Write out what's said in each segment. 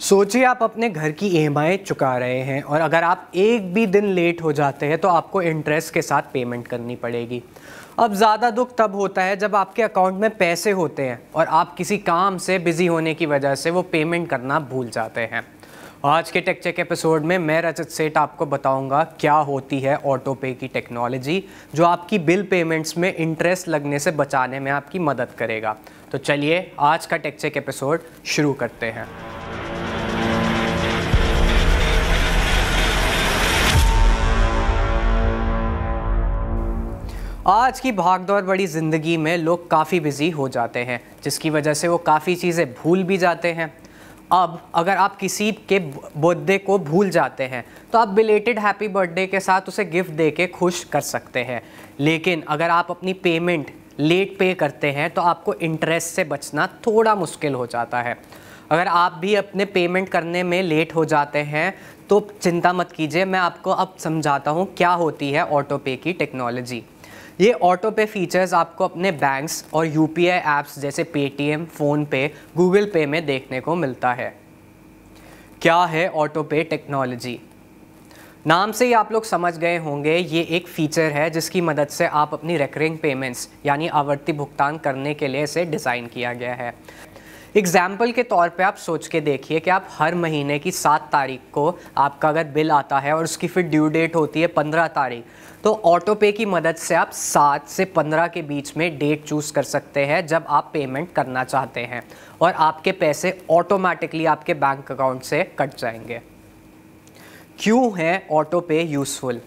सोचिए आप अपने घर की ई चुका रहे हैं और अगर आप एक भी दिन लेट हो जाते हैं तो आपको इंटरेस्ट के साथ पेमेंट करनी पड़ेगी अब ज़्यादा दुख तब होता है जब आपके अकाउंट में पैसे होते हैं और आप किसी काम से बिज़ी होने की वजह से वो पेमेंट करना भूल जाते हैं आज के टेक एपिसोड में मैं रजत सेठ आपको बताऊंगा क्या होती है ऑटो पे की टेक्नोलॉजी जो आपकी बिल पेमेंट्स में इंटरेस्ट लगने से बचाने में आपकी मदद करेगा तो चलिए आज का टेक एपिसोड शुरू करते हैं आज की भागदौड़ बड़ी ज़िंदगी में लोग काफ़ी बिजी हो जाते हैं जिसकी वजह से वो काफ़ी चीज़ें भूल भी जाते हैं अब अगर आप किसी के बर्थडे को भूल जाते हैं तो आप बिलेटेड हैप्पी बर्थडे के साथ उसे गिफ्ट दे के खुश कर सकते हैं लेकिन अगर आप अपनी पेमेंट लेट पे करते हैं तो आपको इंटरेस्ट से बचना थोड़ा मुश्किल हो जाता है अगर आप भी अपने पेमेंट करने में लेट हो जाते हैं तो चिंता मत कीजिए मैं आपको अब समझाता हूँ क्या होती है ऑटो पे की टेक्नोलॉजी ये ऑटो पे फीचर्स आपको अपने बैंक्स और यू ऐप्स जैसे पे टी एम फ़ोनपे गूगल पे में देखने को मिलता है क्या है ऑटो पे टेक्नोलॉजी नाम से ही आप लोग समझ गए होंगे ये एक फ़ीचर है जिसकी मदद से आप अपनी रेकरिंग पेमेंट्स यानी आवर्ती भुगतान करने के लिए इसे डिज़ाइन किया गया है एग्जाम्पल के तौर पे आप सोच के देखिए कि आप हर महीने की सात तारीख को आपका अगर बिल आता है और उसकी फिर ड्यू डेट होती है पंद्रह तारीख तो ऑटो पे की मदद से आप सात से पंद्रह के बीच में डेट चूज़ कर सकते हैं जब आप पेमेंट करना चाहते हैं और आपके पैसे ऑटोमेटिकली आपके बैंक अकाउंट से कट जाएंगे क्यों है ऑटो पे यूज़फुल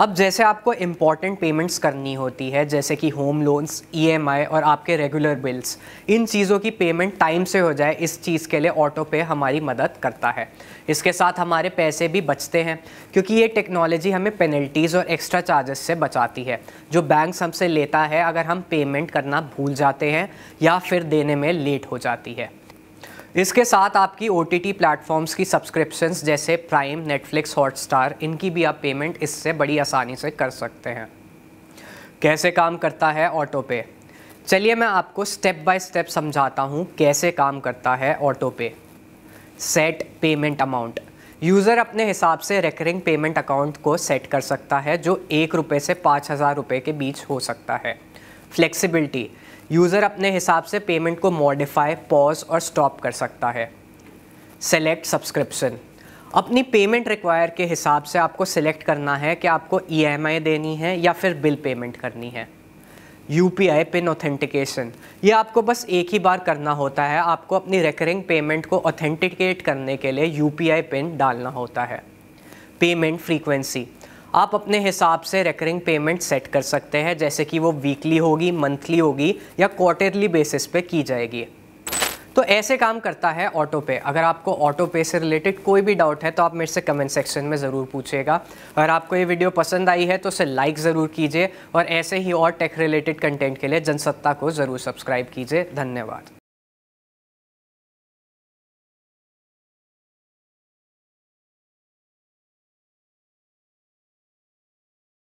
अब जैसे आपको इम्पॉर्टेंट पेमेंट्स करनी होती है जैसे कि होम लोन्स ईएमआई और आपके रेगुलर बिल्स इन चीज़ों की पेमेंट टाइम से हो जाए इस चीज़ के लिए ऑटो पे हमारी मदद करता है इसके साथ हमारे पैसे भी बचते हैं क्योंकि ये टेक्नोलॉजी हमें पेनल्टीज़ और एक्स्ट्रा चार्जेस से बचाती है जो बैंक हमसे लेता है अगर हम पेमेंट करना भूल जाते हैं या फिर देने में लेट हो जाती है इसके साथ आपकी ओ टी टी प्लेटफॉर्म्स की सब्सक्रिप्शंस जैसे प्राइम नेटफ्लिक्स हॉटस्टार इनकी भी आप पेमेंट इससे बड़ी आसानी से कर सकते हैं कैसे काम करता है ऑटो पे चलिए मैं आपको स्टेप बाय स्टेप समझाता हूँ कैसे काम करता है ऑटो पे सेट पेमेंट अमाउंट यूज़र अपने हिसाब से रेकरिंग पेमेंट अकाउंट को सेट कर सकता है जो एक रुपये से पाँच हज़ार रुपये के बीच हो सकता है फ्लेक्सिबिलिटी यूज़र अपने हिसाब से पेमेंट को मॉडिफाई पॉज और स्टॉप कर सकता है सेलेक्ट सब्सक्रिप्शन अपनी पेमेंट रिक्वायर के हिसाब से आपको सिलेक्ट करना है कि आपको ई e देनी है या फिर बिल पेमेंट करनी है U P I pin authentication ये आपको बस एक ही बार करना होता है आपको अपनी रिकरिंग पेमेंट को ऑथेंटिकेट करने के लिए यू पी आई पिन डालना होता है पेमेंट फ्रीक्वेंसी आप अपने हिसाब से रेकरिंग पेमेंट सेट कर सकते हैं जैसे कि वो वीकली होगी मंथली होगी या क्वार्टरली बेसिस पे की जाएगी तो ऐसे काम करता है ऑटो पे अगर आपको ऑटो पे से रिलेटेड कोई भी डाउट है तो आप मेरे से कमेंट सेक्शन में ज़रूर पूछिएगा अगर आपको ये वीडियो पसंद आई है तो उसे लाइक ज़रूर कीजिए और ऐसे ही और टेक रिलेटेड कंटेंट के लिए जनसत्ता को ज़रूर सब्सक्राइब कीजिए धन्यवाद